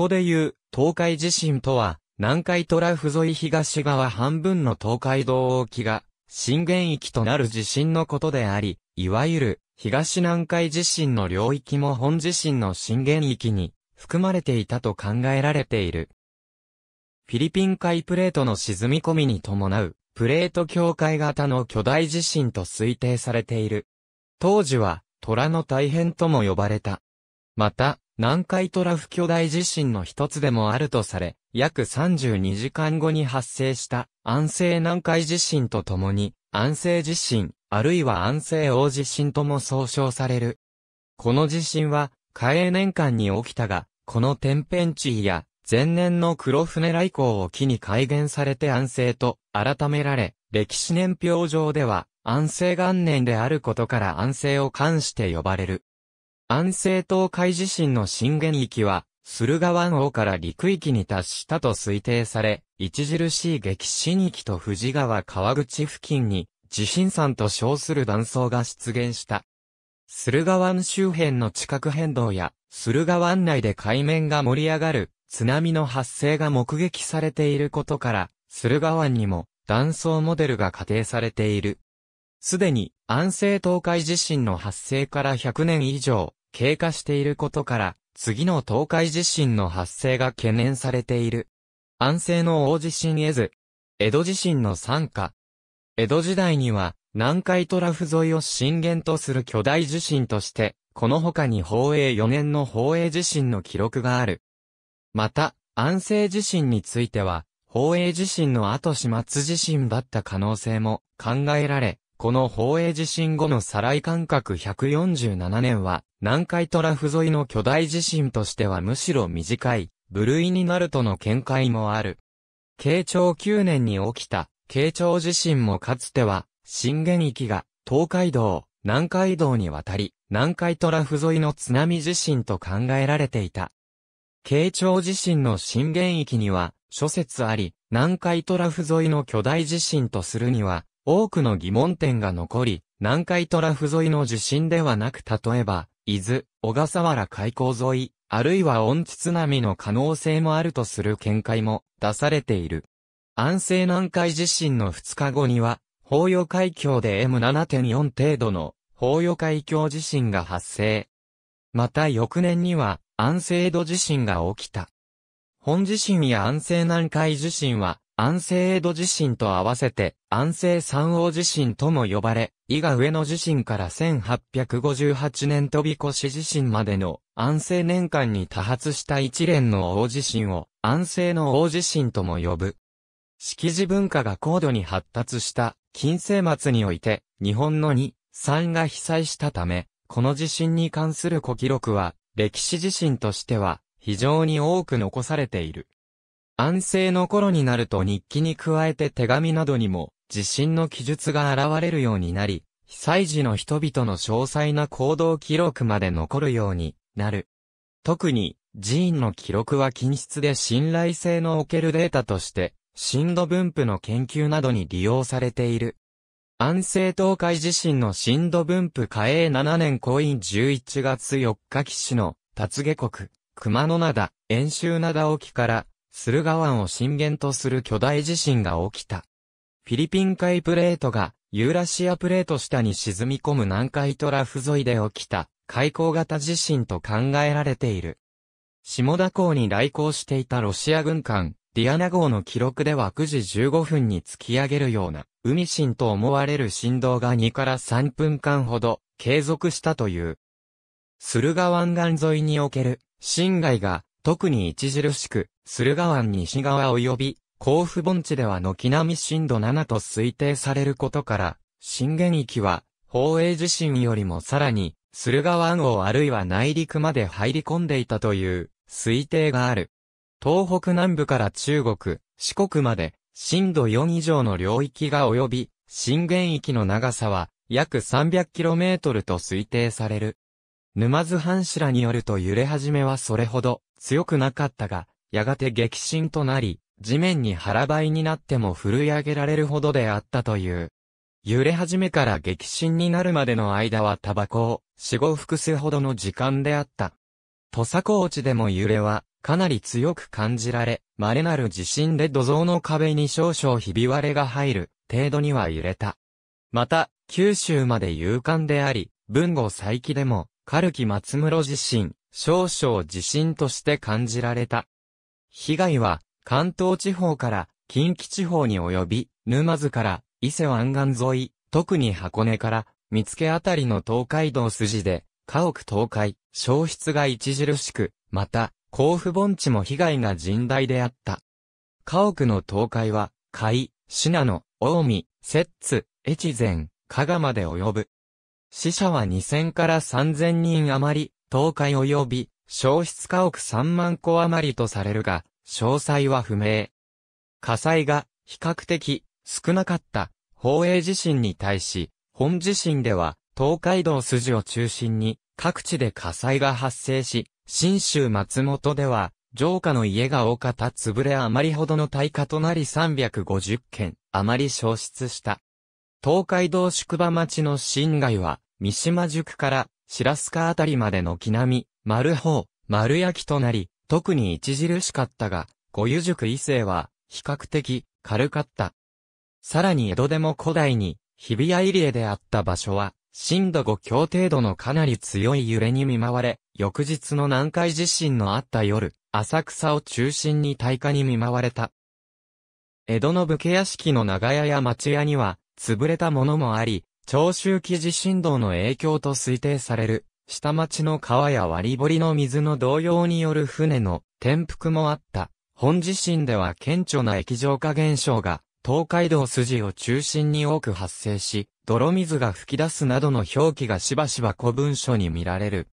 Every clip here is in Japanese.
ここで言う、東海地震とは、南海トラフ沿い東側半分の東海道沖が、震源域となる地震のことであり、いわゆる、東南海地震の領域も本地震の震源域に、含まれていたと考えられている。フィリピン海プレートの沈み込みに伴う、プレート境界型の巨大地震と推定されている。当時は、虎の大変とも呼ばれた。また、南海トラフ巨大地震の一つでもあるとされ、約32時間後に発生した安政南海地震とともに、安政地震、あるいは安政大地震とも総称される。この地震は、嘉永年間に起きたが、この天変地異や、前年の黒船来航を機に改元されて安政と改められ、歴史年表上では安政元年であることから安政を冠して呼ばれる。安政東海地震の震源域は、駿河湾王から陸域に達したと推定され、著しい激震域と富士川川口付近に、地震山と称する断層が出現した。駿河湾周辺の地殻変動や、駿河湾内で海面が盛り上がる、津波の発生が目撃されていることから、駿河湾にも断層モデルが仮定されている。すでに、安政東海地震の発生から100年以上、経過していることから、次の東海地震の発生が懸念されている。安政の大地震得ず、江戸地震の参加。江戸時代には、南海トラフ沿いを震源とする巨大地震として、この他に宝永4年の宝永地震の記録がある。また、安政地震については、宝永地震の後始末地震だった可能性も考えられ、この宝永地震後の再来間隔147年は、南海トラフ沿いの巨大地震としてはむしろ短い、部類になるとの見解もある。慶長9年に起きた、慶長地震もかつては、震源域が、東海道、南海道に渡り、南海トラフ沿いの津波地震と考えられていた。慶長地震の震源域には、諸説あり、南海トラフ沿いの巨大地震とするには、多くの疑問点が残り、南海トラフ沿いの地震ではなく例えば、伊豆、小笠原海溝沿い、あるいは温地津波の可能性もあるとする見解も出されている。安政南海地震の2日後には、法要海峡で M7.4 程度の法要海峡地震が発生。また翌年には安政度地震が起きた。本地震や安政南海地震は安政江戸地震と合わせて、安政三王地震とも呼ばれ、伊賀上野地震から1858年飛び越し地震までの安政年間に多発した一連の大地震を安政の大地震とも呼ぶ。識字文化が高度に発達した近世末において、日本の2、3が被災したため、この地震に関する古記録は、歴史地震としては、非常に多く残されている。安政の頃になると日記に加えて手紙などにも、地震の記述が現れるようになり、被災時の人々の詳細な行動記録まで残るようになる。特に、寺院の記録は均質で信頼性のおけるデータとして、震度分布の研究などに利用されている。安政東海地震の震度分布下永7年コイン11月4日騎士の、達下国、熊野灘、遠州灘沖から、駿河湾を震源とする巨大地震が起きた。フィリピン海プレートがユーラシアプレート下に沈み込む南海トラフ沿いで起きた海溝型地震と考えられている。下田港に来航していたロシア軍艦、ディアナ号の記録では9時15分に突き上げるような、海震と思われる振動が2から3分間ほど継続したという。駿河湾岸沿いにおける、深海が特に著しく、駿河湾西側及び、甲府盆地では軒並み震度7と推定されることから、震源域は、宝永地震よりもさらに、駿河湾をあるいは内陸まで入り込んでいたという、推定がある。東北南部から中国、四国まで、震度4以上の領域が及び、震源域の長さは、約 300km と推定される。沼津藩士らによると揺れ始めはそれほど強くなかったが、やがて激震となり、地面に腹ばいになっても振り上げられるほどであったという。揺れ始めから激震になるまでの間はタバコを四五複数ほどの時間であった。土佐高地でも揺れはかなり強く感じられ、稀なる地震で土蔵の壁に少々ひび割れが入る程度には揺れた。また、九州まで勇敢であり、文豪再起でも、軽き松室地震、少々地震として感じられた。被害は、関東地方から近畿地方に及び、沼津から伊勢湾岸沿い、特に箱根から見附あたりの東海道筋で、家屋倒壊、消失が著しく、また、甲府盆地も被害が甚大であった。家屋の倒壊は、海、品野、近江、摂津、越前、加賀まで及ぶ。死者は2000から3000人余り、倒壊及び消失家屋3万戸余りとされるが、詳細は不明。火災が比較的少なかった宝永地震に対し、本地震では東海道筋を中心に各地で火災が発生し、新州松本では城下の家が多かった潰れ余りほどの大火となり350件余り消失した。東海道宿場町の新街は三島宿から白須賀あたりまでの木並、み、丸方、丸焼きとなり、特に著しかったが、五湯塾異性は、比較的、軽かった。さらに江戸でも古代に、日比谷入江であった場所は、震度5強程度のかなり強い揺れに見舞われ、翌日の南海地震のあった夜、浅草を中心に大火に見舞われた。江戸の武家屋敷の長屋や町屋には、潰れたものもあり、長周期地震動の影響と推定される、下町の川や割り堀の水の動揺による船の転覆もあった。本地震では顕著な液状化現象が、東海道筋を中心に多く発生し、泥水が噴き出すなどの表記がしばしば古文書に見られる。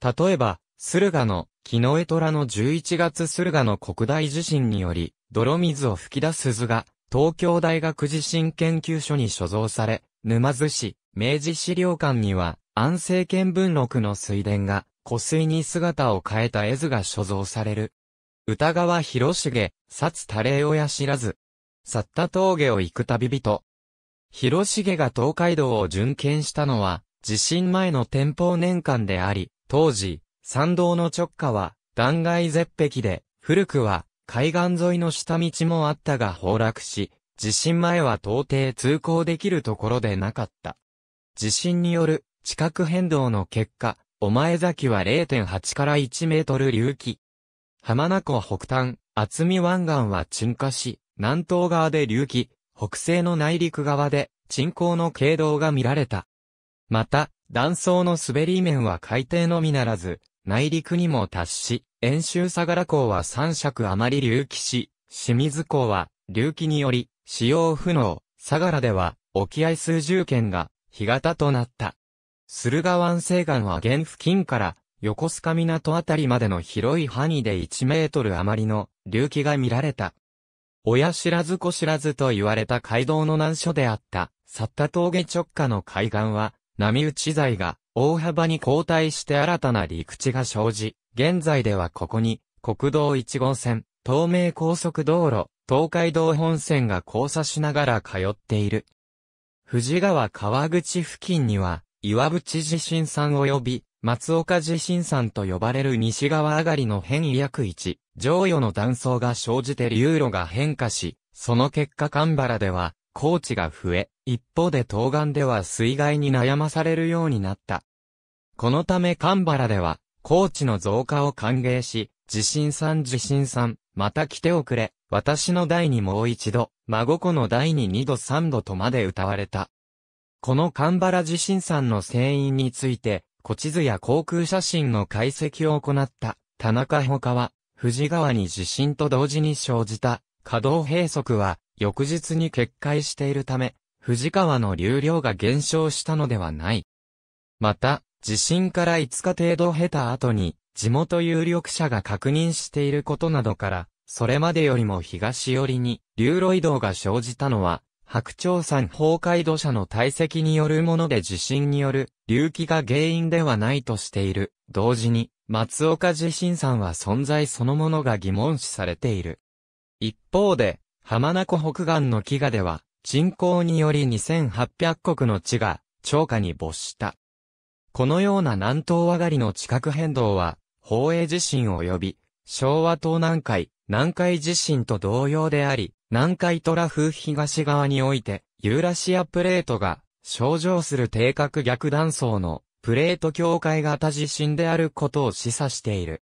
例えば、駿河の、木の江虎の11月駿河の国大地震により、泥水を噴き出す図が、東京大学地震研究所に所蔵され、沼津市、明治資料館には、安政権文録の水田が、湖水に姿を変えた絵図が所蔵される。歌川広重、殺多礼親知らず。去った峠を行く旅人。広重が東海道を巡見したのは、地震前の天保年間であり、当時、山道の直下は、断崖絶壁で、古くは、海岸沿いの下道もあったが崩落し、地震前は到底通行できるところでなかった。地震による地殻変動の結果、お前崎は0.8から1メートル隆起。浜名湖北端、厚見湾岸は沈下し、南東側で隆起、北西の内陸側で沈降の軽動が見られた。また、断層の滑り面は海底のみならず、内陸にも達し、遠州相良港は3尺余り隆起し、清水港は隆起により使用不能、相良では、沖合数十件が、干潟となった。駿河湾西岸は現付近から、横須賀港あたりまでの広い範囲で1メートル余りの隆起が見られた。親知らず子知らずと言われた街道の難所であった、サった峠直下の海岸は、波打ち材が大幅に後退して新たな陸地が生じ、現在ではここに、国道1号線、東名高速道路、東海道本線が交差しながら通っている。富士川川口付近には、岩淵地震山及び、松岡地震山と呼ばれる西側上がりの変異約一、上与の断層が生じて流路が変化し、その結果神原では、高地が増え、一方で東岸では水害に悩まされるようになった。このため神原では、高地の増加を歓迎し、地震山地震山、また来ておくれ、私の代にもう一度、孫子の代に二度三度とまで歌われた。このカンバラ地震山の船員について、古地図や航空写真の解析を行った田中他は、富士川に地震と同時に生じた稼働閉塞は翌日に決壊しているため、富士川の流量が減少したのではない。また、地震から5日程度経た後に、地元有力者が確認していることなどから、それまでよりも東寄りに、流路移動が生じたのは、白鳥山崩壊土砂の堆積によるもので地震による隆起が原因ではないとしている。同時に、松岡地震山は存在そのものが疑問視されている。一方で、浜名湖北岸の飢餓では、人口により2800国の地が、超過に没した。このような南東上がりの地殻変動は、宝永地震及び、昭和東南海、南海地震と同様であり、南海トラフ東側において、ユーラシアプレートが、症状する定格逆断層の、プレート境界型地震であることを示唆している。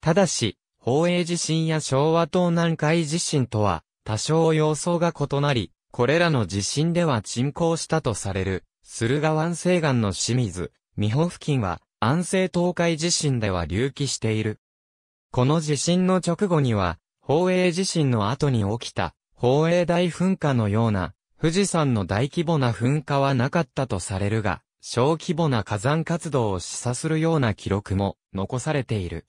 ただし、宝永地震や昭和東南海地震とは、多少様相が異なり、これらの地震では沈降したとされる、駿河湾西岸の清水、美保付近は、安政東海地震では隆起している。この地震の直後には、宝永地震の後に起きた、宝永大噴火のような、富士山の大規模な噴火はなかったとされるが、小規模な火山活動を示唆するような記録も残されている。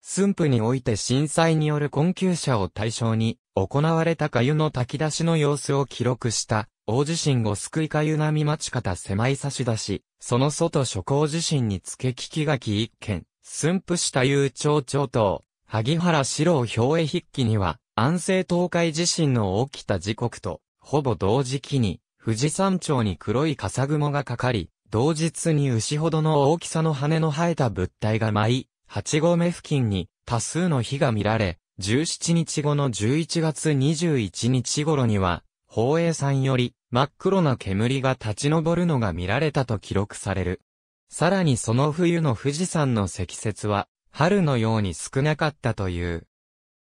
駿府において震災による困窮者を対象に行われた粥の炊き出しの様子を記録した大地震後救い粥並町方狭い差し出し、その外諸行地震に付け聞き書き一件、寸布した遊町長頭、萩原四郎兵衛筆記には、安政東海地震の起きた時刻と、ほぼ同時期に、富士山頂に黒い笠雲がかかり、同日に牛ほどの大きさの羽の生えた物体が舞い、八合目付近に多数の火が見られ、17日後の11月21日頃には、宝永山より真っ黒な煙が立ち上るのが見られたと記録される。さらにその冬の富士山の積雪は、春のように少なかったという。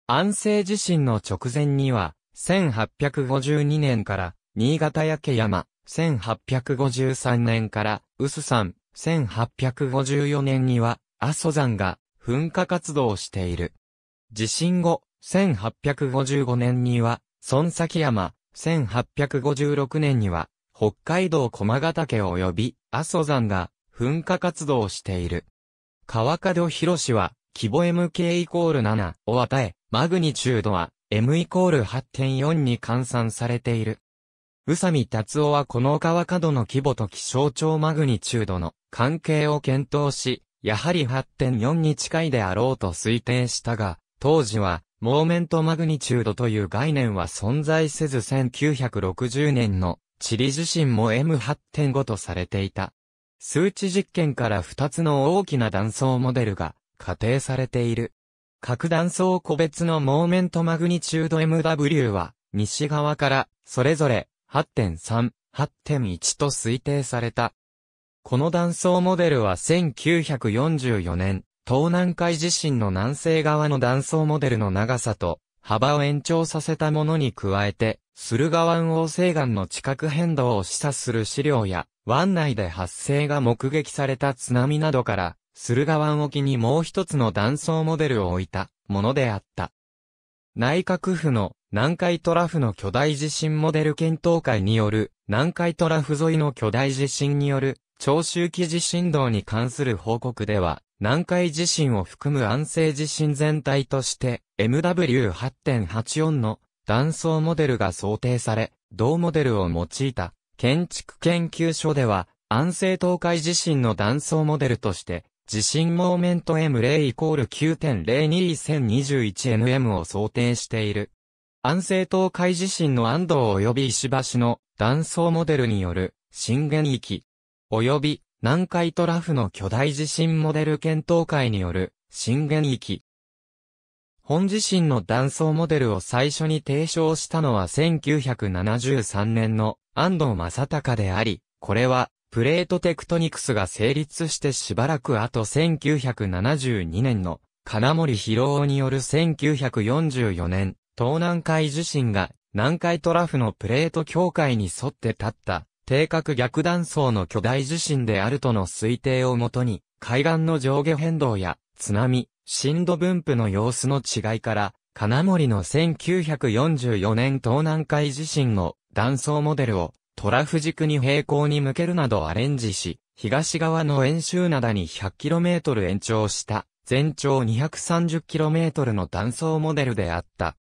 安政地震の直前には、1852年から、新潟焼山、1853年から、臼山、1854年には、阿蘇山が、噴火活動をしている。地震後、1855年には、孫崎山、1856年には、北海道駒ヶ岳及び阿蘇山が噴火活動をしている。川角博士は、規模 MK イコール7を与え、マグニチュードは M イコール8.4に換算されている。宇佐美達夫はこの川角の規模と気象庁マグニチュードの関係を検討し、やはり8.4に近いであろうと推定したが、当時は、モーメントマグニチュードという概念は存在せず1960年のチリ地震も M8.5 とされていた。数値実験から2つの大きな断層モデルが仮定されている。各断層個別のモーメントマグニチュード MW は、西側からそれぞれ8.3、8.1と推定された。この断層モデルは1944年、東南海地震の南西側の断層モデルの長さと幅を延長させたものに加えて、駿河湾王西岸の地殻変動を示唆する資料や湾内で発生が目撃された津波などから、駿河湾沖にもう一つの断層モデルを置いたものであった。内閣府の南海トラフの巨大地震モデル検討会による南海トラフ沿いの巨大地震による長周期地震動に関する報告では、南海地震を含む安静地震全体として MW8.84 の断層モデルが想定され、同モデルを用いた建築研究所では、安政東海地震の断層モデルとして、地震モーメント M0 イコール9 0 2 0 2 1 n m を想定している。安政東海地震の安藤及び石橋の断層モデルによる震源域、及び南海トラフの巨大地震モデル検討会による震源域、本自身の断層モデルを最初に提唱したのは1973年の安藤正隆であり、これはプレートテクトニクスが成立してしばらく後1972年の金森博夫による1944年、東南海地震が南海トラフのプレート境界に沿って立った定格逆断層の巨大地震であるとの推定をもとに、海岸の上下変動や津波、震度分布の様子の違いから、金森の1944年東南海地震の断層モデルをトラフ軸に平行に向けるなどアレンジし、東側の円周灘に 100km 延長した全長 230km の断層モデルであった。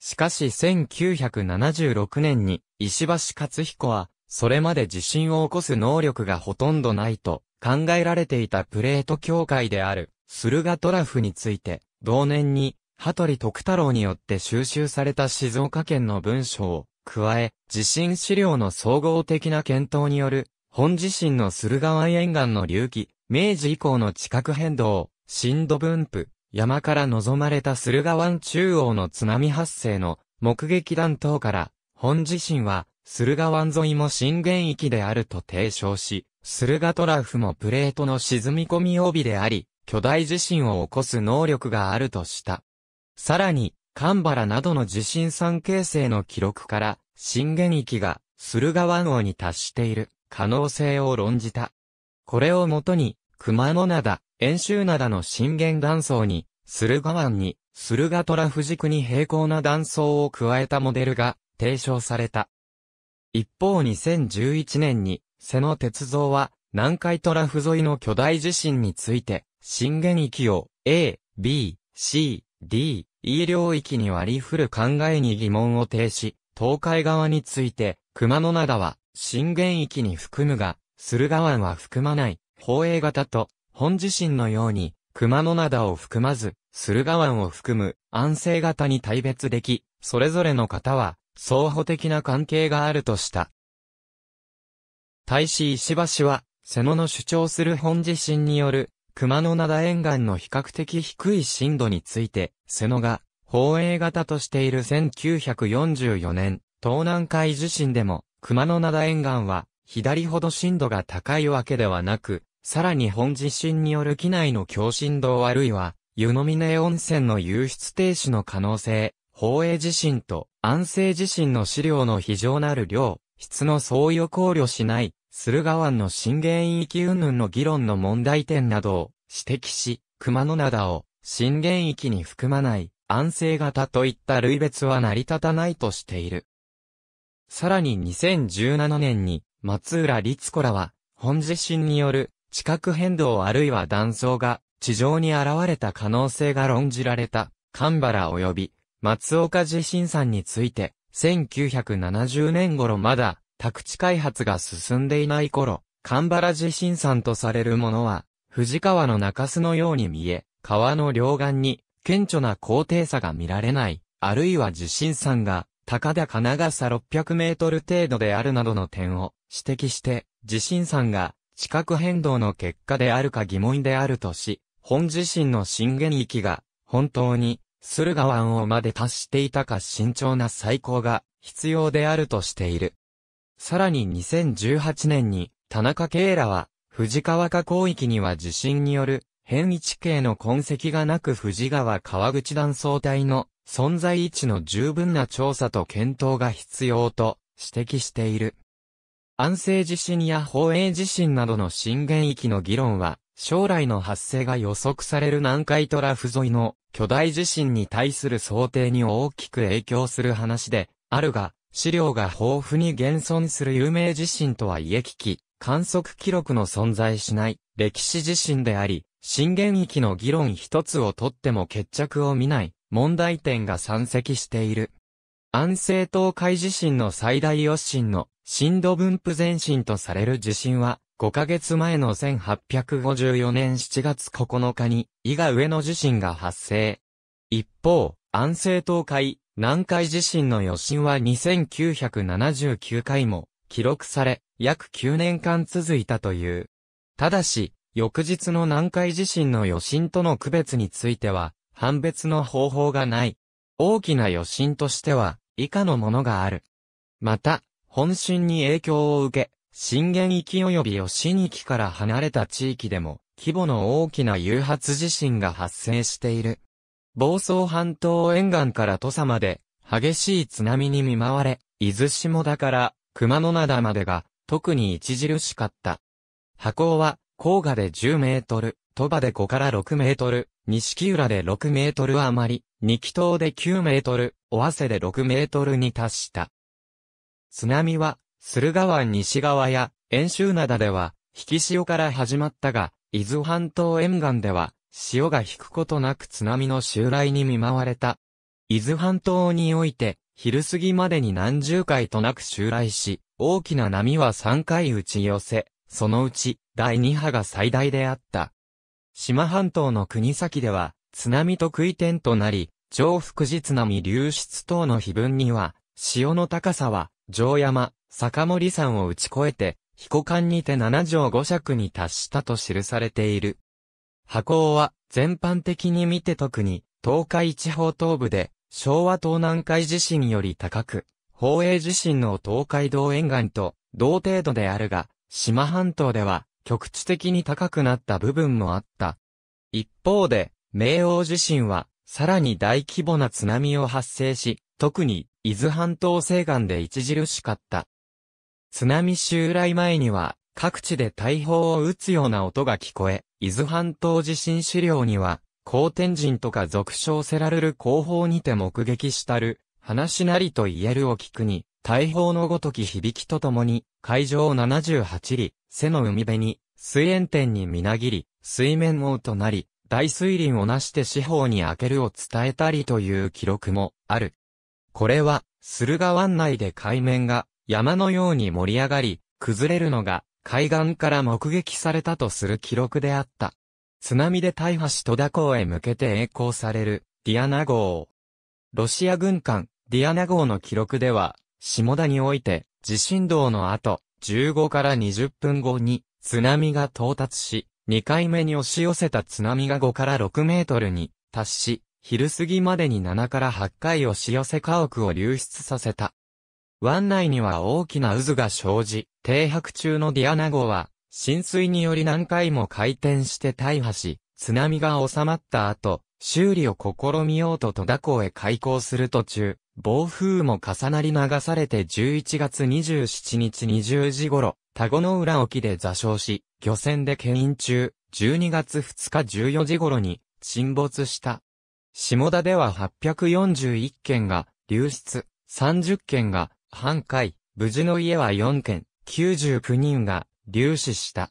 しかし1976年に石橋勝彦は、それまで地震を起こす能力がほとんどないと考えられていたプレート境界である駿河トラフについて、同年に、羽鳥徳太郎によって収集された静岡県の文章を、加え、地震資料の総合的な検討による、本地震の駿河湾沿岸の隆起、明治以降の地殻変動、震度分布、山から望まれた駿河湾中央の津波発生の目撃弾等から、本地震は駿河湾沿いも震源域であると提唱し、駿河トラフもプレートの沈み込み帯であり、巨大地震を起こす能力があるとした。さらに、神原などの地震産形成の記録から、震源域が駿河湾王に達している可能性を論じた。これをもとに、熊野灘、遠州灘の震源断層に、駿河湾に、駿河虎富フ軸に平行な断層を加えたモデルが提唱された。一方2011年に、瀬野鉄造は、南海トラフ沿いの巨大地震について、震源域を A、B、C、D、E 領域に割り振る考えに疑問を呈し、東海側について、熊野灘は震源域に含むが、駿河湾は含まない、宝永型と、本地震のように、熊野灘を含まず、駿河湾を含む安静型に大別でき、それぞれの方は、相補的な関係があるとした。大使石橋は、瀬野の主張する本地震による熊野灘沿岸の比較的低い震度について、瀬野が、放映型としている1944年、東南海地震でも、熊野灘沿岸は、左ほど震度が高いわけではなく、さらに本地震による機内の強振動あるいは、湯の峰温泉の湧出停止の可能性、宝永地震と安政地震の資料の非常なる量、質の相違を考慮しない、駿河湾の震源域云々の議論の問題点などを指摘し、熊野灘を震源域に含まない安静型といった類別は成り立たないとしている。さらに2017年に松浦律子らは本地震による地殻変動あるいは断層が地上に現れた可能性が論じられた神原及び松岡地震山について1970年頃まだ宅地開発が進んでいない頃、神原地震山とされるものは、藤川の中洲のように見え、川の両岸に、顕著な高低差が見られない、あるいは地震山が、高々長さ600メートル程度であるなどの点を指摘して、地震山が地殻変動の結果であるか疑問であるとし、本地震の震源域が本当に駿河湾をまで達していたか慎重な再考が必要であるとしている。さらに2018年に、田中圭らは、藤川河口域には地震による、変位地形の痕跡がなく藤川川口断層帯の存在位置の十分な調査と検討が必要と指摘している。安政地震や宝永地震などの震源域の議論は、将来の発生が予測される南海トラフ沿いの巨大地震に対する想定に大きく影響する話で、あるが、資料が豊富に現存する有名地震とは言え危機、観測記録の存在しない歴史地震であり、震源域の議論一つをとっても決着を見ない問題点が山積している。安政東海地震の最大余震の震度分布前震とされる地震は、5ヶ月前の1854年7月9日に、伊賀上野地震が発生。一方、安政東海、南海地震の余震は2979回も記録され、約9年間続いたという。ただし、翌日の南海地震の余震との区別については、判別の方法がない。大きな余震としては、以下のものがある。また、本震に影響を受け、震源域及び余震域から離れた地域でも、規模の大きな誘発地震が発生している。房総半島沿岸から土佐まで、激しい津波に見舞われ、伊豆下田から熊野灘までが、特に著しかった。波高は、甲賀で10メートル、鳥羽で5から6メートル、錦浦で6メートル余り、二木島で9メートル、尾汗で6メートルに達した。津波は、駿河湾西側や、遠州灘では、引き潮から始まったが、伊豆半島沿岸では、潮が引くことなく津波の襲来に見舞われた。伊豆半島において、昼過ぎまでに何十回となく襲来し、大きな波は3回打ち寄せ、そのうち第2波が最大であった。島半島の国先では、津波特異点となり、上福寺津波流出等の碑文には、潮の高さは、城山、坂森山を打ち越えて、彦間にて7条5尺に達したと記されている。波は全般的に見て特に東海地方東部で昭和東南海地震より高く、宝永地震の東海道沿岸と同程度であるが、島半島では局地的に高くなった部分もあった。一方で、明王地震はさらに大規模な津波を発生し、特に伊豆半島西岸で著しかった。津波襲来前には各地で大砲を撃つような音が聞こえ、伊豆半島地震資料には、高天神とか俗称せられる後方にて目撃したる、話なりと言えるを聞くに、大砲のごとき響きとともに、海上78里、背の海辺に、水煙点にみなぎり、水面王となり、大水林をなして四方に開けるを伝えたりという記録もある。これは、駿河湾内で海面が山のように盛り上がり、崩れるのが海岸から目撃されたとする記録であった。津波で大破し戸田港へ向けて栄光される、ディアナ号。ロシア軍艦、ディアナ号の記録では、下田において、地震動の後、15から20分後に、津波が到達し、2回目に押し寄せた津波が5から6メートルに達し、昼過ぎまでに7から8回押し寄せ家屋を流出させた。湾内には大きな渦が生じ、停泊中のディアナ号は、浸水により何回も回転して大破し、津波が収まった後、修理を試みようと戸田港へ開港する途中、暴風も重なり流されて11月27日20時頃、田子の浦沖で座礁し、漁船で牽引中、12月2日14時頃に沈没した。下田では841件が流出、30件が半壊、無事の家は4件、99人が、流死した。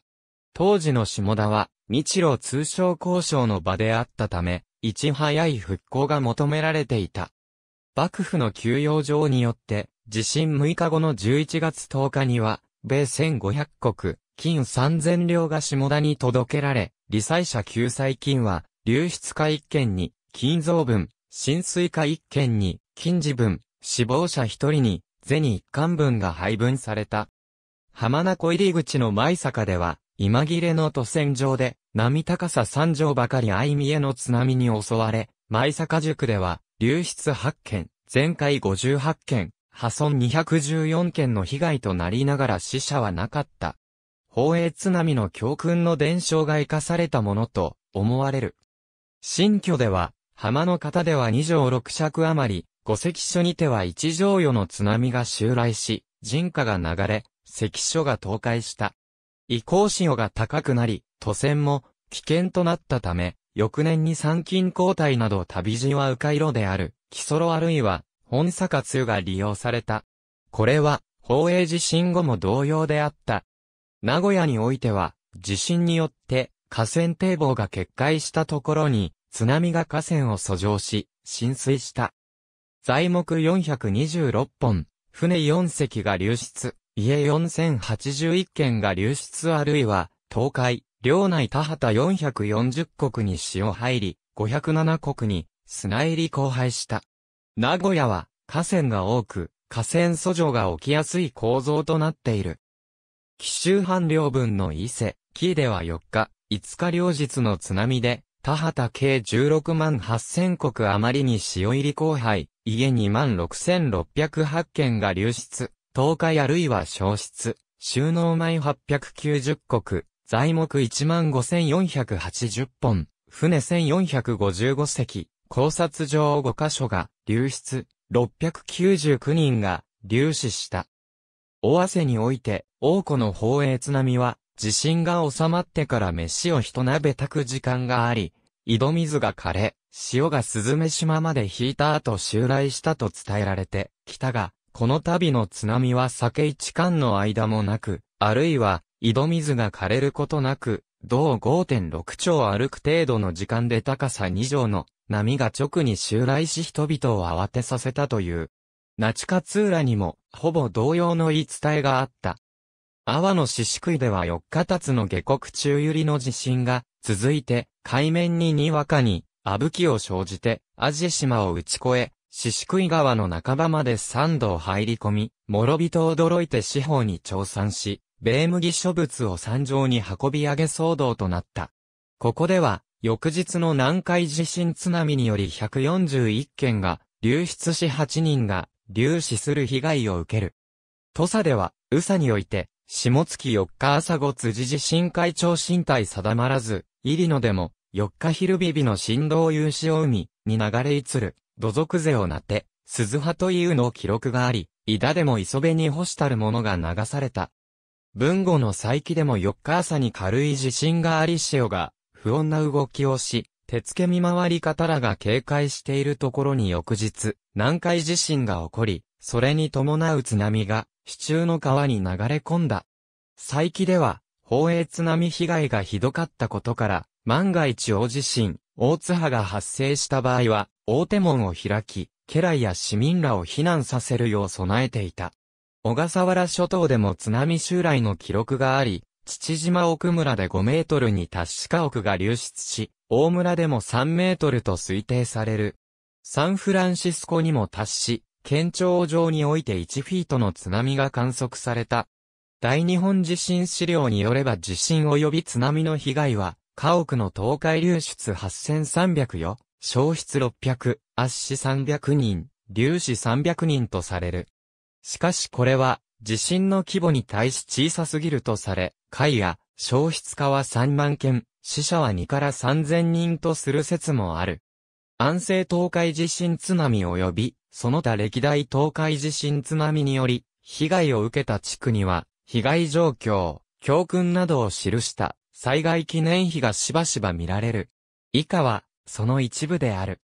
当時の下田は、日露通商交渉の場であったため、いち早い復興が求められていた。幕府の休養状によって、地震6日後の11月10日には、米1500国、金3000両が下田に届けられ、理災者救済金は、流出化1件に、金増分、浸水化1件に、金事分、死亡者1人に、全一巻分が配分された。浜名湖入り口の舞坂では、今切れの渡船場で、波高さ3畳ばかり相見えの津波に襲われ、舞坂塾では、流出8件、前回58件、破損214件の被害となりながら死者はなかった。宝永津波の教訓の伝承が生かされたものと思われる。新居では、浜の方では2畳6尺余り、五石所にては一条与の津波が襲来し、人家が流れ、石所が倒壊した。移行潮が高くなり、都船も危険となったため、翌年に参勤交代など旅路は迂回路である、木揃あるいは、本坂通が利用された。これは、宝永地震後も同様であった。名古屋においては、地震によって、河川堤防が決壊したところに、津波が河川を遡上し、浸水した。材木426本、船4隻が流出、家4081件が流出あるいは、東海、領内田畑440国に潮入り、507国に砂入り荒廃した。名古屋は河川が多く、河川訴状が起きやすい構造となっている。奇襲半量分の伊勢、紀では4日、5日両日の津波で、田畑計16万8000国余りに潮入り荒廃、家に26,608件が流出、投日あるいは消失、収納米890国、材木15,480本、船1,455隻、考察場5カ所が流出、699人が流死した。尾瀬において、大湖の宝永津波は、地震が収まってから飯を一鍋炊く時間があり、井戸水が枯れ、潮が鈴目島まで引いた後襲来したと伝えられてきたが、この度の津波は酒一間の間もなく、あるいは、井戸水が枯れることなく、同5.6兆歩く程度の時間で高さ2畳の波が直に襲来し人々を慌てさせたという。那智勝浦にも、ほぼ同様の言い伝えがあった。阿波の四宿では4日経つの下国中揺りの地震が続いて、海面ににわかに阿武紀を生じて、アジ島を打ち越え、四宿井川の半ばまで三度入り込み、諸人を驚いて四方に調戦し、米麦諸物を山上に運び上げ騒動となった。ここでは、翌日の南海地震津波により141件が流出し8人が流死する被害を受ける。土佐では、宇佐において、下月4日朝後辻地震会長身体定まらず、入野でも、四日昼日々の振動有志を海に流れ移る、土俗勢をなて、鈴葉というの記録があり、井田でも磯辺に干したるものが流された。文後の再起でも4日朝に軽い地震があり潮が、不穏な動きをし、手付け見回り方らが警戒しているところに翌日、南海地震が起こり、それに伴う津波が、市中の川に流れ込んだ。再起では、宝永津波被害がひどかったことから、万が一大地震、大津波が発生した場合は、大手門を開き、家来や市民らを避難させるよう備えていた。小笠原諸島でも津波襲来の記録があり、父島奥村で5メートルに達し家屋が流出し、大村でも3メートルと推定される。サンフランシスコにも達し、県庁上において1フィートの津波が観測された。大日本地震資料によれば地震及び津波の被害は、家屋の倒壊流出8300よ、消失600、圧死300人、粒子300人とされる。しかしこれは、地震の規模に対し小さすぎるとされ、海や消失化は3万件、死者は2から3000人とする説もある。安政倒壊地震津波及び、その他歴代倒壊地震津波により、被害を受けた地区には、被害状況、教訓などを記した災害記念碑がしばしば見られる。以下は、その一部である。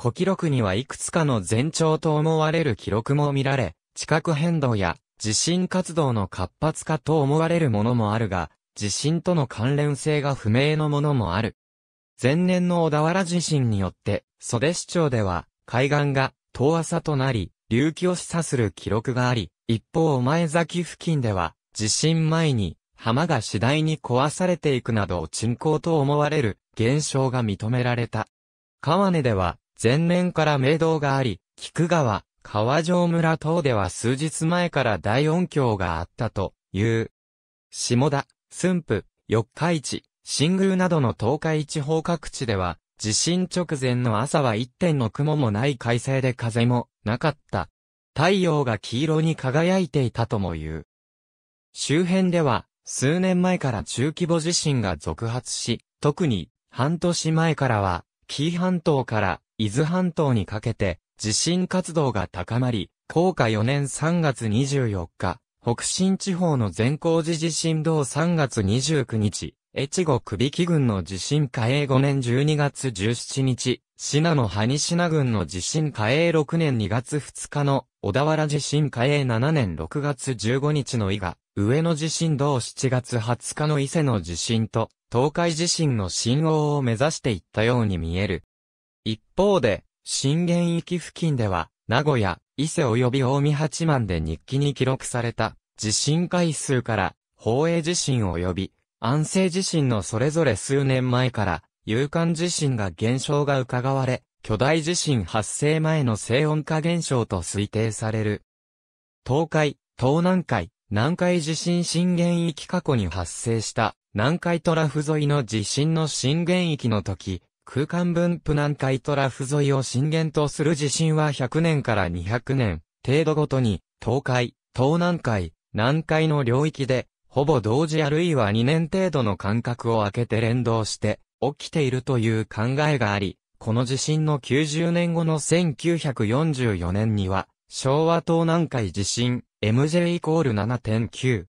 古記録にはいくつかの前兆と思われる記録も見られ、地殻変動や地震活動の活発化と思われるものもあるが、地震との関連性が不明のものもある。前年の小田原地震によって、袖市町では、海岸が遠浅となり、隆起を示唆する記録があり、一方前崎付近では、地震前に浜が次第に壊されていくなど沈降と思われる現象が認められた。川根では前年から明道があり、菊川、川上村等では数日前から大音響があったという。下田、駿府、四日市、新宮などの東海地方各地では、地震直前の朝は一点の雲もない快晴で風もなかった。太陽が黄色に輝いていたとも言う。周辺では、数年前から中規模地震が続発し、特に半年前からは、紀伊半島から伊豆半島にかけて地震活動が高まり、高下4年3月24日、北新地方の善光寺地震同3月29日、越後首引郡の地震火営5年12月17日、信濃羽品郡の地震火営6年2月2日の小田原地震火営7年6月15日の伊賀、上野地震同7月20日の伊勢の地震と、東海地震の震央を目指していったように見える。一方で、震源域付近では、名古屋、伊勢及び大見八幡で日記に記録された、地震回数から、宝永地震及び、安政地震のそれぞれ数年前から、有感地震が減少が伺われ、巨大地震発生前の静音化現象と推定される。東海、東南海、南海地震震源域過去に発生した南海トラフ沿いの地震の震源域の時、空間分布南海トラフ沿いを震源とする地震は100年から200年程度ごとに、東海、東南海、南海の領域で、ほぼ同時あるいは2年程度の間隔を空けて連動して、起きているという考えがあり、この地震の90年後の1944年には、昭和東南海地震、MJ イコール7.9。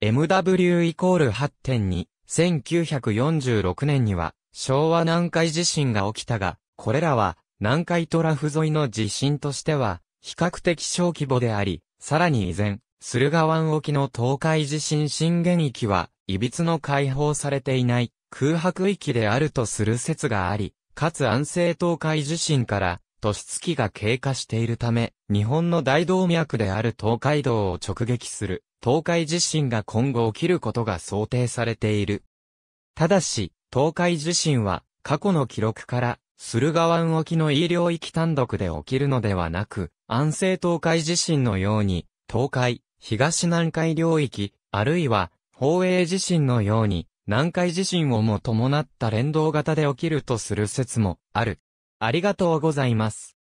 MW イコール8.2。1946年には、昭和南海地震が起きたが、これらは、南海トラフ沿いの地震としては、比較的小規模であり、さらに依然、駿河湾沖の東海地震震源域は、いびつの解放されていない、空白域であるとする説があり、かつ安政東海地震から、年月が経過しているため、日本の大動脈である東海道を直撃する、東海地震が今後起きることが想定されている。ただし、東海地震は、過去の記録から、駿河湾沖の E い領域単独で起きるのではなく、安政東海地震のように、東海、東南海領域、あるいは、宝永地震のように、南海地震をも伴った連動型で起きるとする説もある。ありがとうございます。